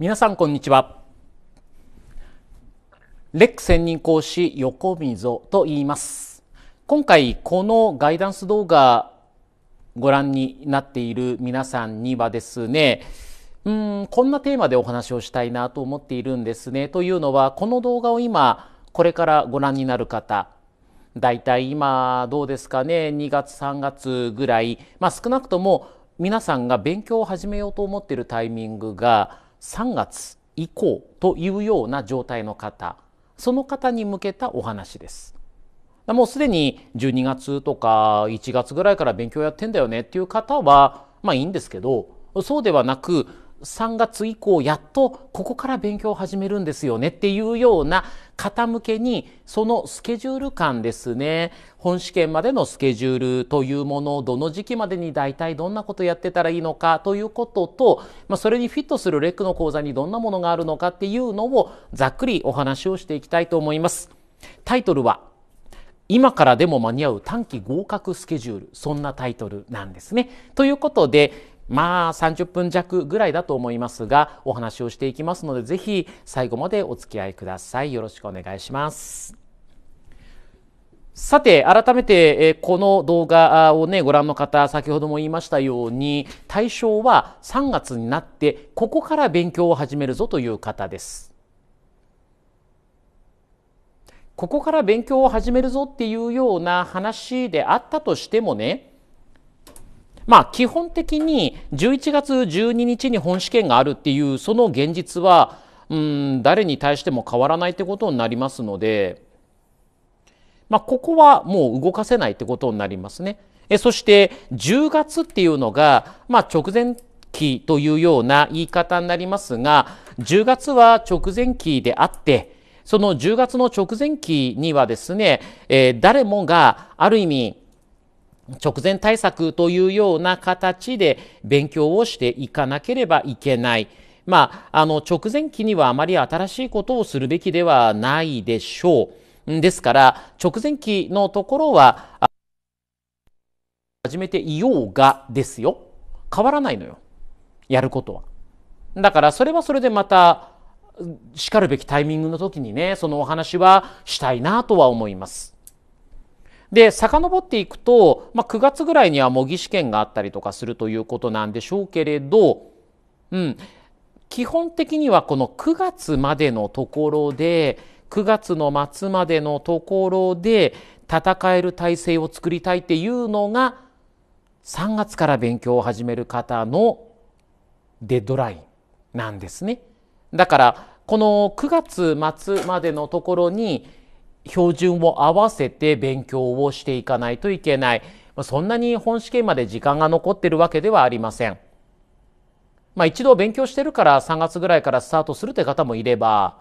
皆さんこんにちはレック専任講師横溝と言います今回このガイダンス動画ご覧になっている皆さんにはですねうんこんなテーマでお話をしたいなと思っているんですねというのはこの動画を今これからご覧になる方だいたい今どうですかね2月3月ぐらいまあ少なくとも皆さんが勉強を始めようと思っているタイミングが3月以降というような状態の方その方に向けたお話です。もうすでに12月とか1月ぐらいから勉強やってんだよねっていう方はまあいいんですけどそうではなく3月以降やっとここから勉強を始めるんですよねっていうような方向けにそのスケジュール感ですね本試験までのスケジュールというものをどの時期までに大体どんなことやってたらいいのかということと、まあ、それにフィットするレックの講座にどんなものがあるのかっていうのをざっくりお話をしていきたいと思います。タイトルは今からでも間に合う短期合格スケジュールそんなタイトルなんですね。ということでまあ30分弱ぐらいだと思いますがお話をしていきますのでぜひ最後までお付き合いくださいよろしくお願いしますさて改めてこの動画をねご覧の方先ほども言いましたように対象は3月になってここから勉強を始めるぞという方ですここから勉強を始めるぞっていうような話であったとしてもねまあ、基本的に11月12日に本試験があるっていうその現実はうん誰に対しても変わらないってことになりますので、まあ、ここはもう動かせないってことになりますね。えそして10月っていうのが、まあ、直前期というような言い方になりますが10月は直前期であってその10月の直前期にはですね、えー、誰もがある意味直前対策というような形で勉強をしていかなければいけない。まあ、あの直前期にはあまり新しいことをするべきではないでしょう。ですから直前期のところは始めていようがですよ変わらないのよやることは。だからそれはそれでまたしかるべきタイミングの時にねそのお話はしたいなとは思います。で、遡っていくと、まあ、9月ぐらいには模擬試験があったりとかするということなんでしょうけれど、うん、基本的にはこの9月までのところで、9月の末までのところで戦える体制を作りたいっていうのが3月から勉強を始める方のデッドラインなんですね。だからこの9月末までのところに標準を合わせて勉強をしていかないといけない、まあ、そんなに本試験まで時間が残ってるわけではありません。まあ、一度勉強してるから3月ぐらいからスタートするという方もいれば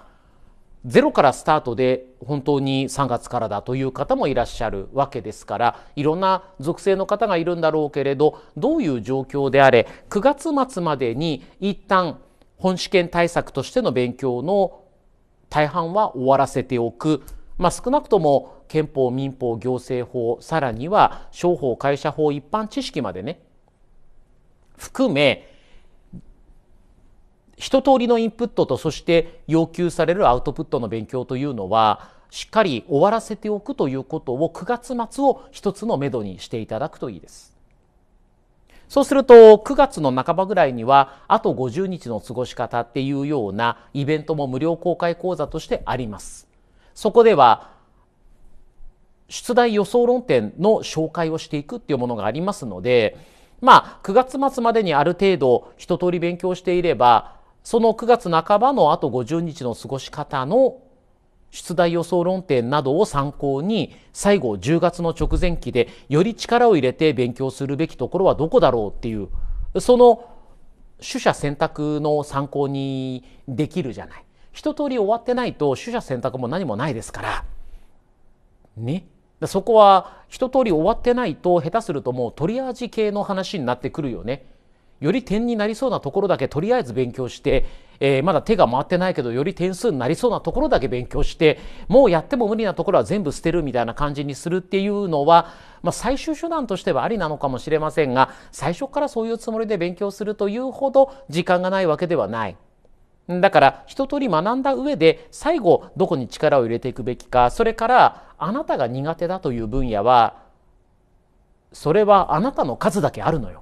ゼロからスタートで本当に3月からだという方もいらっしゃるわけですからいろんな属性の方がいるんだろうけれどどういう状況であれ9月末までに一旦本試験対策としての勉強の大半は終わらせておくまあ、少なくとも憲法民法行政法さらには商法会社法一般知識までね含め一通りのインプットとそして要求されるアウトプットの勉強というのはしっかり終わらせておくということを9月末を一つのめどにしていただくといいです。そうすると9月の半ばぐらいにはあと50日の過ごし方っていうようなイベントも無料公開講座としてあります。そこでは出題予想論点の紹介をしていくっていうものがありますのでまあ9月末までにある程度一通り勉強していればその9月半ばのあと50日の過ごし方の出題予想論点などを参考に最後10月の直前期でより力を入れて勉強するべきところはどこだろうっていうその取捨選択の参考にできるじゃない。一通り終わってないと取捨選択も何もないですから。ね。そこは一通り終わってないと下手するともうトリアージ系の話になってくるよね。より点になりそうなところだけとりあえず勉強して、えー、まだ手が回ってないけどより点数になりそうなところだけ勉強してもうやっても無理なところは全部捨てるみたいな感じにするっていうのは、まあ、最終手段としてはありなのかもしれませんが最初からそういうつもりで勉強するというほど時間がないわけではない。だから一通り学んだ上で最後どこに力を入れていくべきかそれからあなたが苦手だという分野はそれはあなたの数だけあるのよ。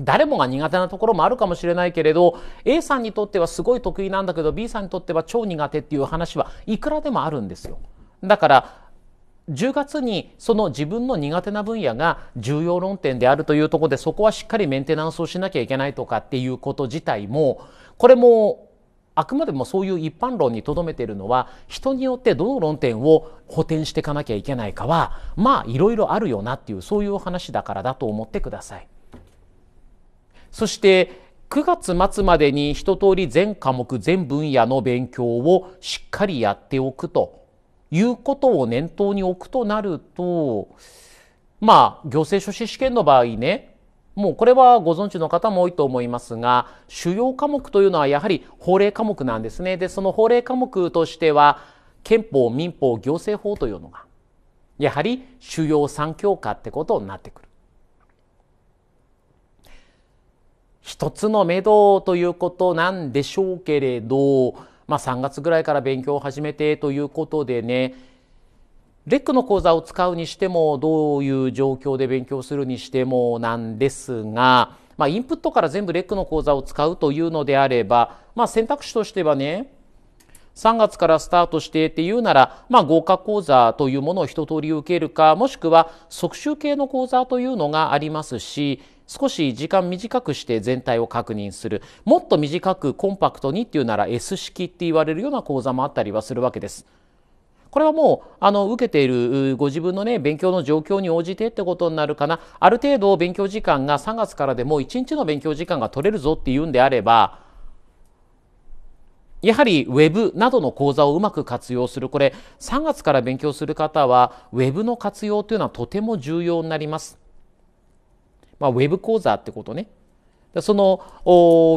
誰もが苦手なところもあるかもしれないけれど A さんにとってはすごい得意なんだけど B さんにとっては超苦手っていう話はいくらでもあるんですよ。だから10月にその自分の苦手な分野が重要論点であるというところでそこはしっかりメンテナンスをしなきゃいけないとかっていうこと自体もこれもあくまでもそういう一般論にとどめているのは人によってどの論点を補填していかなきゃいけないかはまあいろいろあるよなっていうそういう話だからだと思ってください。そして9月末までに一通り全科目全分野の勉強をしっかりやっておくということを念頭に置くとなるとまあ行政書士試験の場合ねもうこれはご存知の方も多いと思いますが、主要科目というのはやはり法令科目なんですね。で、その法令科目としては、憲法、民法、行政法というのが、やはり主要三教科ってことになってくる。一つの目処ということなんでしょうけれど、まあ、3月ぐらいから勉強を始めてということでねレックの講座を使うにしてもどういう状況で勉強するにしてもなんですが、まあ、インプットから全部レックの講座を使うというのであれば、まあ、選択肢としてはね3月からスタートしてっていうなら、まあ、合格講座というものを一通り受けるかもしくは即習系の講座というのがありますし少し時間短くして全体を確認するもっと短くコンパクトにっていうなら S 式って言われるような講座もあったりはするわけです。これはもうあの受けているご自分のね勉強の状況に応じてってことになるかなある程度勉強時間が3月からでも1日の勉強時間が取れるぞっていうんであればやはりウェブなどの講座をうまく活用するこれ3月から勉強する方はウェブの活用というのはとても重要になります。まあ、ウェブ講座ってことね。そのウ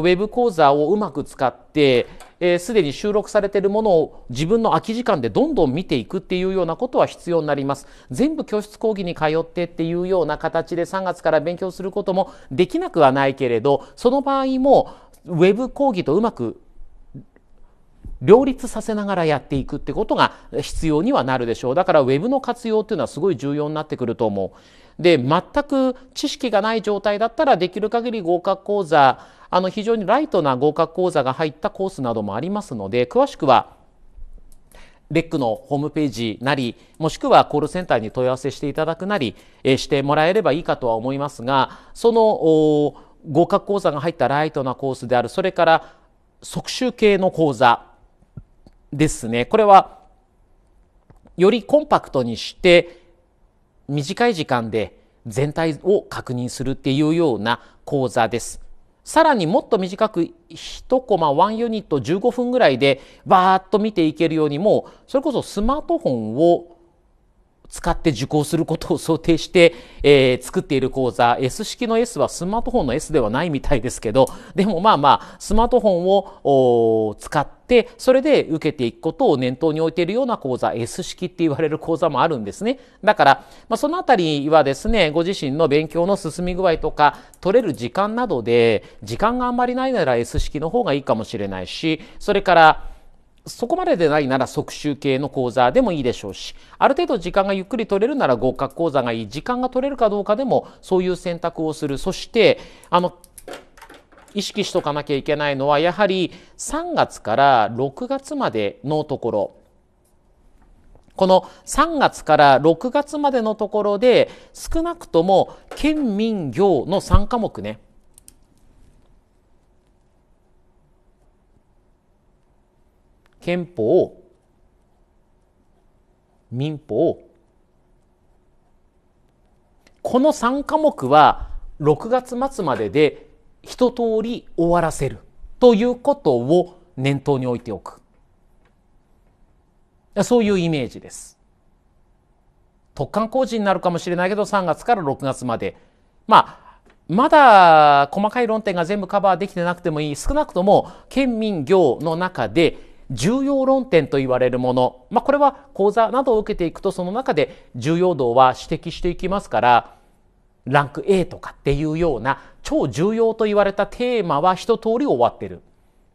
ェブ講座をうまく使ってえー、に収録されているものを自分の空き時間でどんどん見ていくっていうようなことは必要になります全部教室講義に通ってっていうような形で3月から勉強することもできなくはないけれどその場合もウェブ講義とうまく両立させながらやっていくってことが必要にはなるでしょうだからウェブの活用っていうのはすごい重要になってくると思う。で全く知識がない状態だったらできる限り合格講座あの非常にライトな合格講座が入ったコースなどもありますので詳しくはレックのホームページなりもしくはコールセンターに問い合わせしていただくなり、えしてもらえればいいかとは思いますがその合格講座が入ったライトなコースであるそれから即習系の講座ですねこれはよりコンパクトにして短い時間で全体を確認するっていうような講座です。さらにもっと短く1コマ1ユニット15分ぐらいでバーッと見ていけるようにもそれこそスマートフォンを使って受講することを想定して、えー、作っている講座 S 式の S はスマートフォンの S ではないみたいですけど でもまあまあスマートフォンを使ってでそれで受けていくことを念頭に置いているような講座 S 式って言われる講座もあるんですねだから、まあ、その辺りはですねご自身の勉強の進み具合とか取れる時間などで時間があんまりないなら S 式の方がいいかもしれないしそれからそこまででないなら即習系の講座でもいいでしょうしある程度時間がゆっくり取れるなら合格講座がいい時間が取れるかどうかでもそういう選択をするそしてあの意識しとかなきゃいけないのはやはり3月から6月までのところこの3月から6月までのところで少なくとも県民業の3科目ね憲法民法この3科目は6月末までで一通り終わらせるということを念頭に置いておくそういうイメージです突貫工事になるかもしれないけど3月から6月までまあまだ細かい論点が全部カバーできてなくてもいい少なくとも県民業の中で重要論点と言われるもの、まあ、これは講座などを受けていくとその中で重要度は指摘していきますからランク A とかっていうような超重要と言われたテーマは一通り終わってる。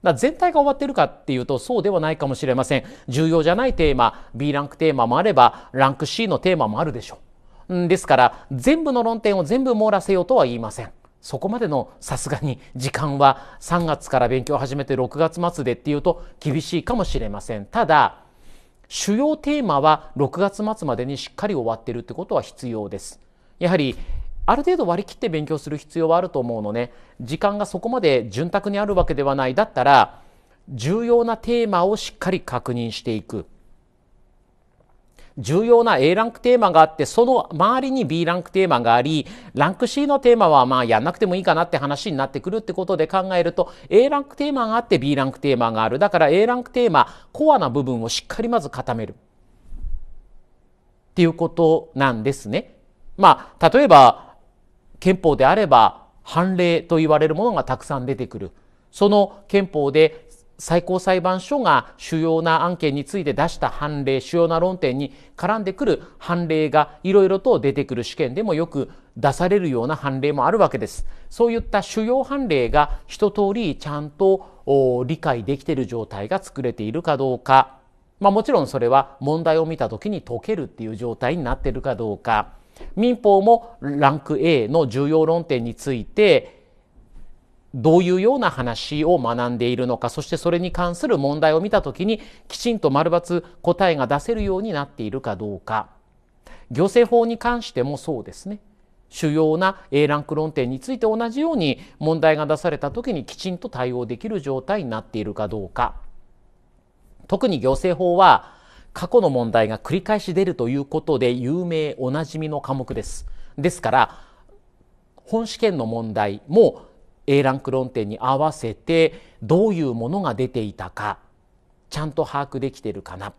だ全体が終わってるかっていうとそうではないかもしれません。重要じゃないテーマ、B ランクテーマもあれば、ランク C のテーマもあるでしょう。ですから、全部の論点を全部網羅せよとは言いません。そこまでのさすがに時間は3月から勉強を始めて6月末でっていうと厳しいかもしれません。ただ主要テーマは6月末までにしっかり終わってるってことは必要です。やはりある程度割り切って勉強する必要はあると思うのね時間がそこまで潤沢にあるわけではないだったら重要なテーマをしっかり確認していく重要な A ランクテーマがあって、その周りに B ランクテーマがあり、ランク C のテーマはまあやんなくてもいいかなって話になってくるってことで考えると、A ランクテーマがあって B ランクテーマがある。だから A ランクテーマ、コアな部分をしっかりまず固める。っていうことなんですね。まあ、例えば、憲法であれば、判例と言われるものがたくさん出てくる。その憲法で最高裁判所が主要な案件について出した判例主要な論点に絡んでくる判例がいろいろと出てくる試験でもよく出されるような判例もあるわけです。そういった主要判例が一通りちゃんと理解できている状態が作れているかどうか、まあ、もちろんそれは問題を見た時に解けるっていう状態になっているかどうか民法もランク A の重要論点についてどういうような話を学んでいるのかそしてそれに関する問題を見た時にきちんと丸抜答えが出せるようになっているかどうか行政法に関してもそうですね主要な A ランク論点について同じように問題が出された時にきちんと対応できる状態になっているかどうか特に行政法は過去の問題が繰り返し出るということで有名おなじみの科目です。ですから本試験の問題も A ランク論点に合わせてどういうものが出ていたかちゃんと把握できてるかな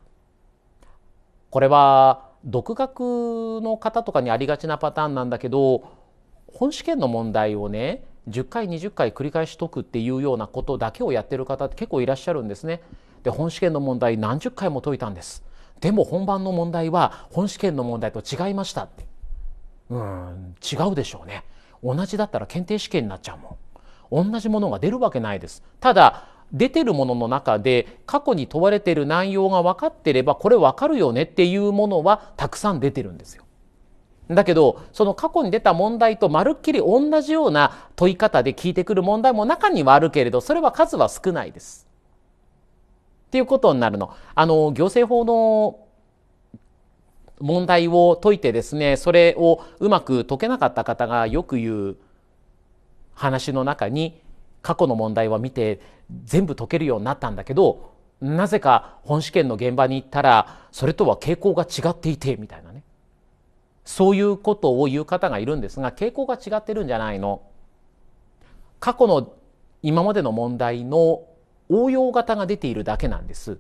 これは独学の方とかにありがちなパターンなんだけど本試験の問題をね10回20回繰り返し解くっていうようなことだけをやってる方って結構いらっしゃるんですね。で本試験の問題何十回も解いたんです。でも本番の問題は本試験の問題と違いましたって。うん違うでしょうね。同じだったら検定試験になっちゃうもん。同じものが出るわけないです。ただ出てるものの中で過去に問われてる内容が分かってればこれ分かるよねっていうものはたくさん出てるんですよ。だけどその過去に出た問題とまるっきり同じような問い方で聞いてくる問題も中にはあるけれどそれは数は少ないです。っていうことになるの。あの行政法の問題を解いてですねそれをうまく解けなかった方がよく言う話の中に過去の問題は見て全部解けるようになったんだけどなぜか本試験の現場に行ったらそれとは傾向が違っていてみたいなねそういうことを言う方がいるんですが傾向が違ってるんじゃないの過去の今までの問題の応用型が出ているだけなんです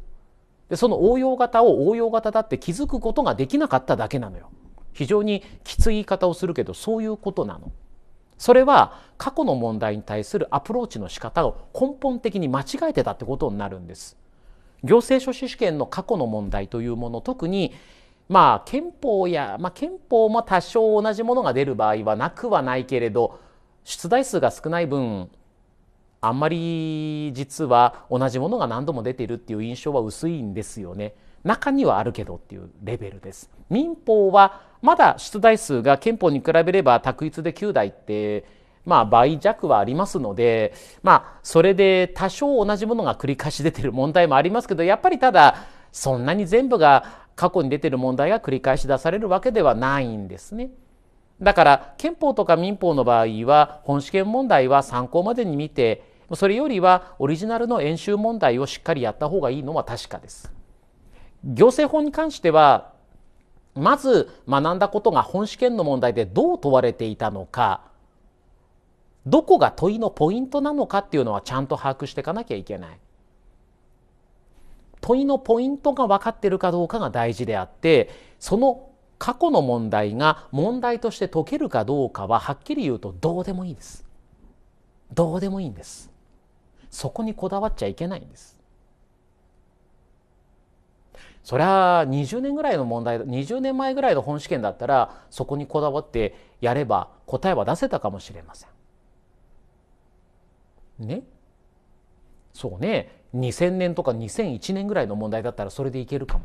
でその応用型を応用型だって気づくことができなかっただけなのよ非常にきつい言い方をするけどそういうことなの。それは過去の問題に対するアプローチの仕方を根本的に間違えてたってことになるんです。行政書士試験の過去の問題というもの特にまあ憲法や、まあ、憲法も多少同じものが出る場合はなくはないけれど出題数が少ない分あんまり実は同じものが何度も出ているっていう印象は薄いんですよね。中にはあるけどっていうレベルです民法はまだ出題数が憲法に比べれば択一で9代ってまあ倍弱はありますのでまあそれで多少同じものが繰り返し出てる問題もありますけどやっぱりただそんなに全部が過去に出てる問題が繰り返し出されるわけではないんですね。だから憲法とか民法の場合は本試験問題は参考までに見てそれよりはオリジナルの演習問題をしっかりやった方がいいのは確かです。行政法に関してはまず学んだことが本試験の問題でどう問われていたのかどこが問いのポイントなのかっていうのはちゃんと把握していかなきゃいけない。問いのポイントが分かってるかどうかが大事であってその過去の問題が問題として解けるかどうかははっきり言うとどうでもいいです。どうでもいいんです。そこにこだわっちゃいけないんです。そりゃ20年ぐらいの問題20年前ぐらいの本試験だったらそこにこだわってやれば答えは出せたかもしれません。ねそうね2000年とか2001年ぐらいの問題だったらそれでいけるかも。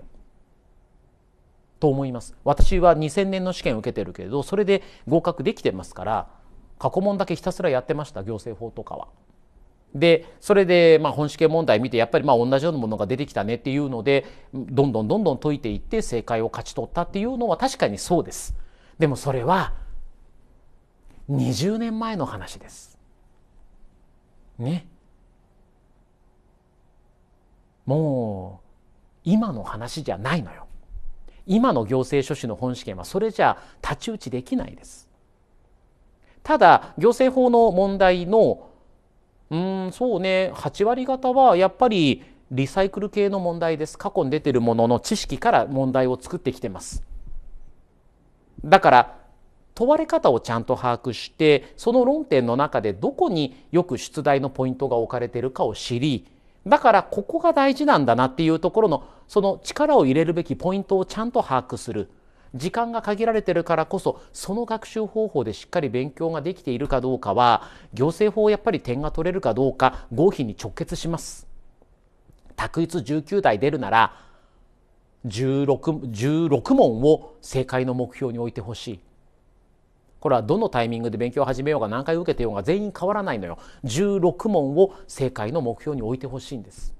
と思います私は2000年の試験受けてるけれどそれで合格できてますから過去問だけひたすらやってました行政法とかは。でそれでまあ本試験問題見てやっぱりまあ同じようなものが出てきたねっていうのでどんどんどんどん解いていって正解を勝ち取ったっていうのは確かにそうです。でもそれは20年前の話です。ね。もう今の話じゃないのよ。今の行政書士の本試験はそれじゃ太刀打ちできないです。ただ行政法の問題のうんそうね8割方はやっぱりリサイクル系の問題です過去に出てるものの知識から問題を作ってきてますだから問われ方をちゃんと把握してその論点の中でどこによく出題のポイントが置かれてるかを知りだからここが大事なんだなっていうところのその力を入れるべきポイントをちゃんと把握する。時間が限られてるからこそその学習方法でしっかり勉強ができているかどうかは行政法やっぱり点が取れるかどうか合否に直結します。択一19題出るなら 16, 16問を正解の目標に置いてほしい。これはどのタイミングで勉強を始めようが何回受けてようが全員変わらないのよ。16問を正解の目標に置いてほしいんです。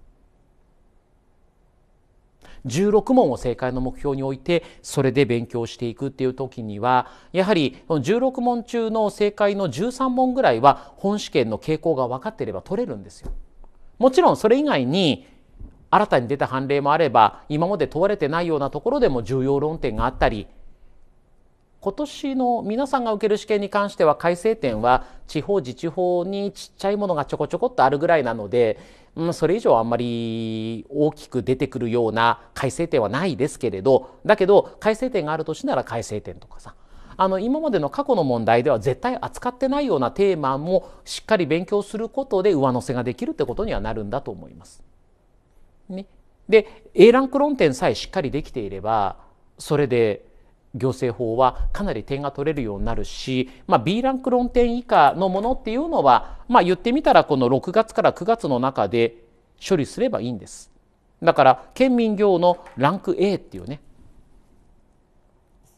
16問を正解の目標に置いてそれで勉強していくっていう時にはやはり16問中の正解の13問ぐらいは本試験の傾向が分かっていれば取れるんですよ。もちろんそれ以外に新たに出た判例もあれば今まで問われてないようなところでも重要論点があったり今年の皆さんが受ける試験に関しては改正点は地方自治法にちっちゃいものがちょこちょこっとあるぐらいなのでうん、それ以上あんまり大きく出てくるような改正点はないですけれどだけど改正点がある年なら改正点とかさあの今までの過去の問題では絶対扱ってないようなテーマもしっかり勉強することで上乗せができるってことにはなるんだと思います。ね、で A ランク論点さえしっかりできていればそれで行政法はかなり点が取れるようになるし、まあ、B ランク論点以下のものっていうのは、まあ、言ってみたらこの6月から9月の中で処理すればいいんです。だから県民業のランク A っていうね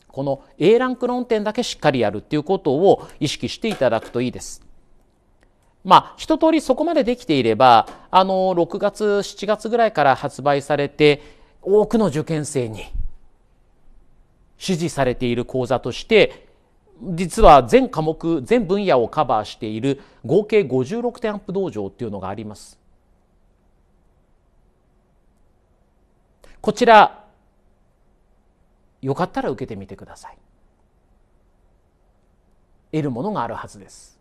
この A ランク論点だけしっかりやるっていうことを意識していただくといいです。まあ、一通りそこまでできていればあの6月7月ぐらいから発売されて多くの受験生に支持されている講座として実は全科目全分野をカバーしている合計56点アップ道場っていうのがあります。こちらよかったら受けてみてください。得るものがあるはずです。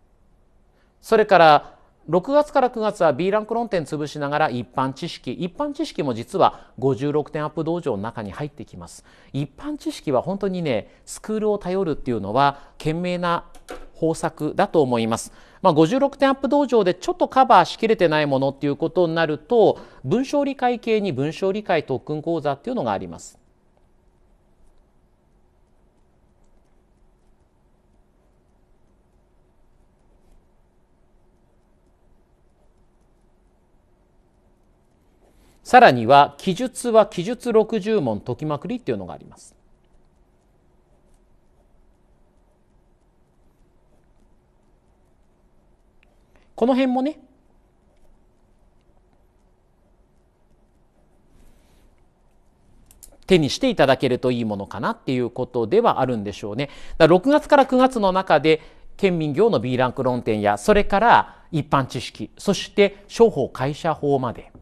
それから6月から9月は B ランク論点潰しながら一般知識一般知識も実は56点アップ道場の中に入ってきます一般知識は本当にねスクールを頼るっていうのは賢明な方策だと思います、まあ、56点アップ道場でちょっとカバーしきれてないものっていうことになると文章理解系に文章理解特訓講座っていうのがありますさらには記述は記述60問解きまくりっていうのがあります。この辺もね手にしていただけるといいものかなっていうことではあるんでしょうね。だ6月から9月の中で県民業の B ランク論点やそれから一般知識そして商法会社法まで。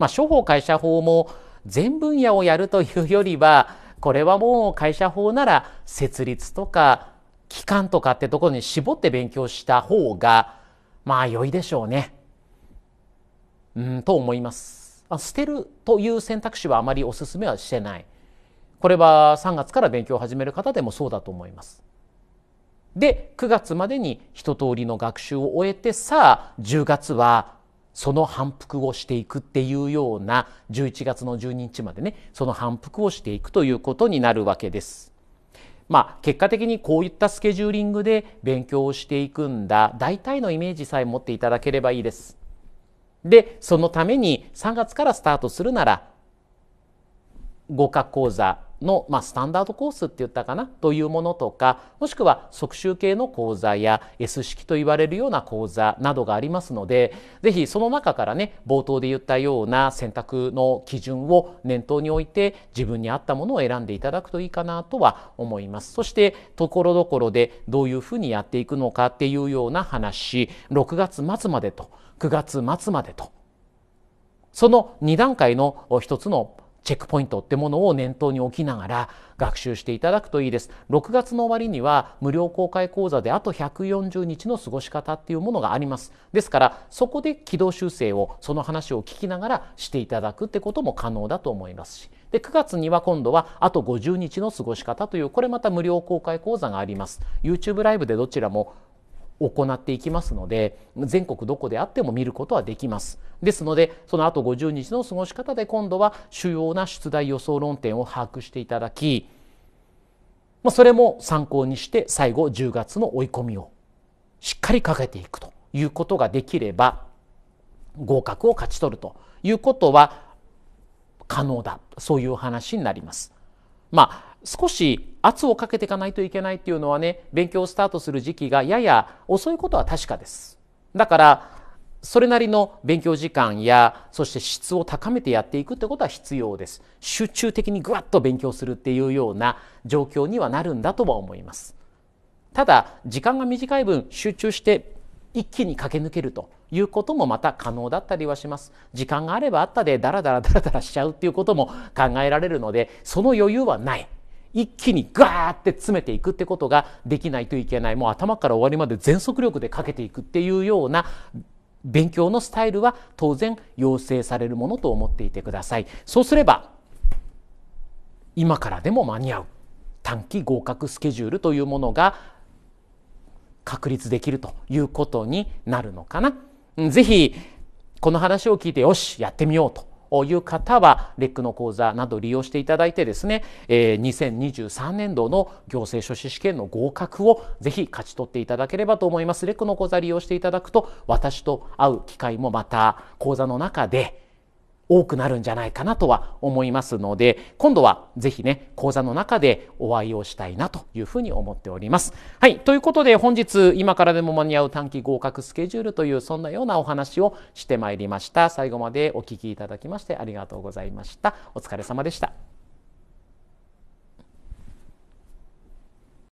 まあ、処方会社法も全分野をやるというよりはこれはもう会社法なら設立とか機関とかってところに絞って勉強した方がまあ良いでしょうね。うんと思います。捨てるという選択肢はあまりお勧めはしてない。これは3月から勉強を始める方でもそうだと思います。で9月までに一通りの学習を終えてさあ10月はその反復をしていくっていうような11月の12日までねその反復をしていくということになるわけです。まあ、結果的にこういったスケジューリングで勉強をしていくんだ大体のイメージさえ持っていただければいいです。でそのために3月からスタートするなら合格講座の、まあ、スタンダードコースって言ったかなというものとかもしくは速習系の講座や S 式と言われるような講座などがありますので是非その中からね冒頭で言ったような選択の基準を念頭に置いて自分に合ったものを選んでいただくといいかなとは思います。そしてところどころでどういうふうにやっていくのかっていうような話6月末までと9月末までとその2段階の一つのチェックポイントってものを念頭に置きながら学習していただくといいです6月の終わりには無料公開講座であと140日の過ごし方っていうものがありますですからそこで軌道修正をその話を聞きながらしていただくってことも可能だと思いますしで9月には今度はあと50日の過ごし方というこれまた無料公開講座があります YouTube ライブでどちらも行っていきますので全国どこであっても見ることはできますですのでその後50日の過ごし方で今度は主要な出題予想論点を把握していただきそれも参考にして最後10月の追い込みをしっかりかけていくということができれば合格を勝ち取るということは可能だそういう話になります。まあ少し圧をかけていかないといけないっていうのはね勉強をスタートする時期がやや遅いことは確かです。だからそれなりの勉強時間やそして質を高めてやっていくってことは必要です集中的にぐわっと勉強するっていうような状況にはなるんだとは思いますただ時間が短い分集中して一気に駆け抜けるということもまた可能だったりはします時間があればあったでダラダラダラダラしちゃうっていうことも考えられるのでその余裕はない一気にガーって詰めていくってことができないといけないもう頭から終わりまで全速力でかけていくっていうような勉強のスタイルは当然要請されるものと思っていてください。そうすれば今からでも間に合う短期合格スケジュールというものが確立できるということになるのかな。ぜひこの話を聞いてよしやってみようとという方はレックの講座など利用していただいてですね、えー、2023年度の行政書士試験の合格をぜひ勝ち取っていただければと思います。レックの講座利用していただくと私と会う機会もまた講座の中で多くなるんじゃないかなとは思いますので今度は是非ね講座の中でお会いをしたいなというふうに思っております。はいということで本日今からでも間に合う短期合格スケジュールというそんなようなお話をしてまいりました。最後までお聴きいただきましてありがとうございました。お疲れ様でした。